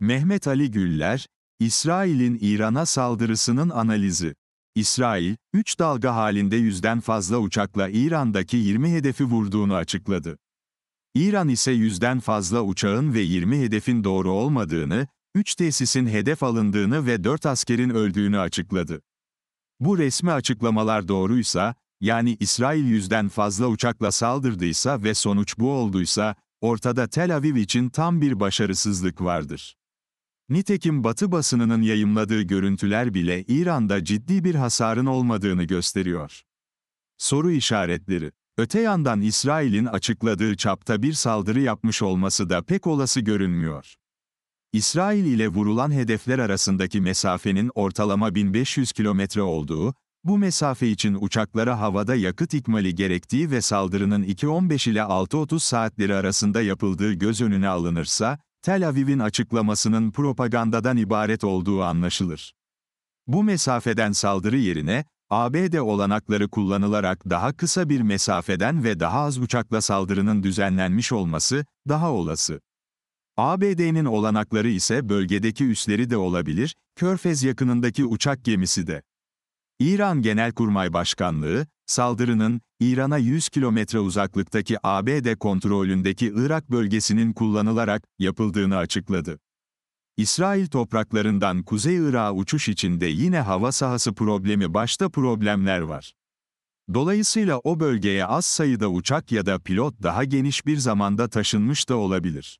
Mehmet Ali Güller, İsrail'in İran'a saldırısının analizi. İsrail, 3 dalga halinde yüzden fazla uçakla İran'daki 20 hedefi vurduğunu açıkladı. İran ise yüzden fazla uçağın ve 20 hedefin doğru olmadığını, 3 tesisin hedef alındığını ve 4 askerin öldüğünü açıkladı. Bu resmi açıklamalar doğruysa, yani İsrail yüzden fazla uçakla saldırdıysa ve sonuç bu olduysa, ortada Tel Aviv için tam bir başarısızlık vardır. Nitekim Batı basınının yayımladığı görüntüler bile İran'da ciddi bir hasarın olmadığını gösteriyor. Soru işaretleri Öte yandan İsrail'in açıkladığı çapta bir saldırı yapmış olması da pek olası görünmüyor. İsrail ile vurulan hedefler arasındaki mesafenin ortalama 1500 kilometre olduğu, bu mesafe için uçaklara havada yakıt ikmali gerektiği ve saldırının 2.15 ile 6.30 saatleri arasında yapıldığı göz önüne alınırsa, Tel Aviv'in açıklamasının propagandadan ibaret olduğu anlaşılır. Bu mesafeden saldırı yerine, ABD olanakları kullanılarak daha kısa bir mesafeden ve daha az uçakla saldırının düzenlenmiş olması daha olası. ABD'nin olanakları ise bölgedeki üsleri de olabilir, Körfez yakınındaki uçak gemisi de. İran Genelkurmay Başkanlığı, Saldırının, İran'a 100 kilometre uzaklıktaki ABD kontrolündeki Irak bölgesinin kullanılarak yapıldığını açıkladı. İsrail topraklarından Kuzey Irak'a uçuş içinde yine hava sahası problemi başta problemler var. Dolayısıyla o bölgeye az sayıda uçak ya da pilot daha geniş bir zamanda taşınmış da olabilir.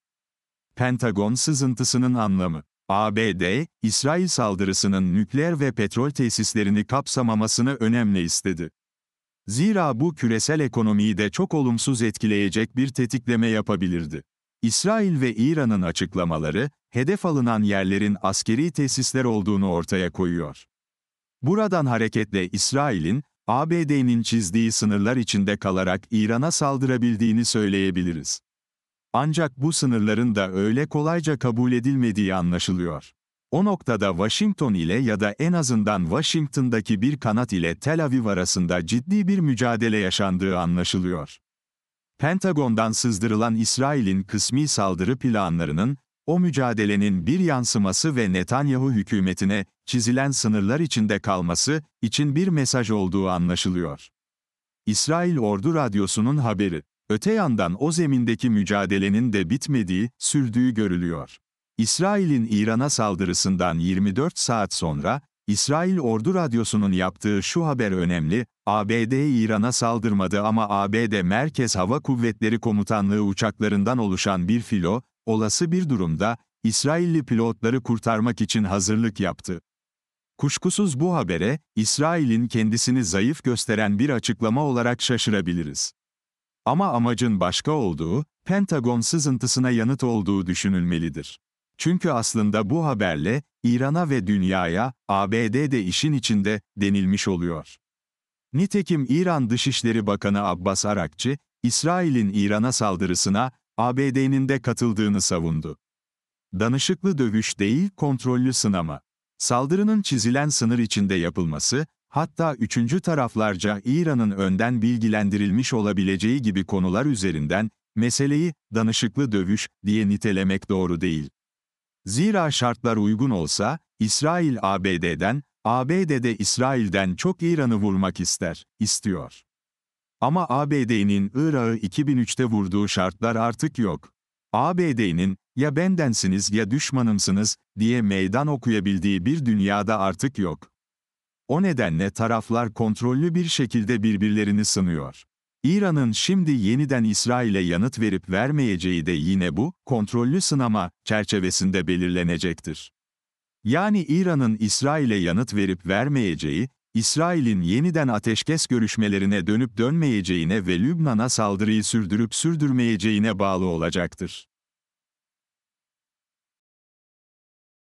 Pentagon sızıntısının anlamı ABD, İsrail saldırısının nükleer ve petrol tesislerini kapsamamasını önemli istedi. Zira bu küresel ekonomiyi de çok olumsuz etkileyecek bir tetikleme yapabilirdi. İsrail ve İran'ın açıklamaları, hedef alınan yerlerin askeri tesisler olduğunu ortaya koyuyor. Buradan hareketle İsrail'in, ABD'nin çizdiği sınırlar içinde kalarak İran'a saldırabildiğini söyleyebiliriz. Ancak bu sınırların da öyle kolayca kabul edilmediği anlaşılıyor. O noktada Washington ile ya da en azından Washington'daki bir kanat ile Tel Aviv arasında ciddi bir mücadele yaşandığı anlaşılıyor. Pentagon'dan sızdırılan İsrail'in kısmi saldırı planlarının, o mücadelenin bir yansıması ve Netanyahu hükümetine çizilen sınırlar içinde kalması için bir mesaj olduğu anlaşılıyor. İsrail Ordu Radyosu'nun haberi. Öte yandan o zemindeki mücadelenin de bitmediği, sürdüğü görülüyor. İsrail'in İran'a saldırısından 24 saat sonra, İsrail Ordu Radyosu'nun yaptığı şu haber önemli, ABD İran'a saldırmadı ama ABD Merkez Hava Kuvvetleri Komutanlığı uçaklarından oluşan bir filo, olası bir durumda, İsrailli pilotları kurtarmak için hazırlık yaptı. Kuşkusuz bu habere, İsrail'in kendisini zayıf gösteren bir açıklama olarak şaşırabiliriz. Ama amacın başka olduğu, Pentagon sızıntısına yanıt olduğu düşünülmelidir. Çünkü aslında bu haberle İran'a ve dünyaya ABD de işin içinde denilmiş oluyor. Nitekim İran Dışişleri Bakanı Abbas Arakçı, İsrail'in İran'a saldırısına ABD'nin de katıldığını savundu. Danışıklı dövüş değil, kontrollü sınama. Saldırının çizilen sınır içinde yapılması, hatta üçüncü taraflarca İran'ın önden bilgilendirilmiş olabileceği gibi konular üzerinden meseleyi danışıklı dövüş diye nitelemek doğru değil. Zira şartlar uygun olsa, İsrail ABD'den, ABD de İsrail'den çok İran'ı vurmak ister, istiyor. Ama ABD'nin Irak'ı 2003'te vurduğu şartlar artık yok. ABD'nin, ya bendensiniz ya düşmanımsınız, diye meydan okuyabildiği bir dünyada artık yok. O nedenle taraflar kontrollü bir şekilde birbirlerini sınıyor. İran'ın şimdi yeniden İsrail'e yanıt verip vermeyeceği de yine bu, kontrollü sınama, çerçevesinde belirlenecektir. Yani İran'ın İsrail'e yanıt verip vermeyeceği, İsrail'in yeniden ateşkes görüşmelerine dönüp dönmeyeceğine ve Lübnan'a saldırıyı sürdürüp sürdürmeyeceğine bağlı olacaktır.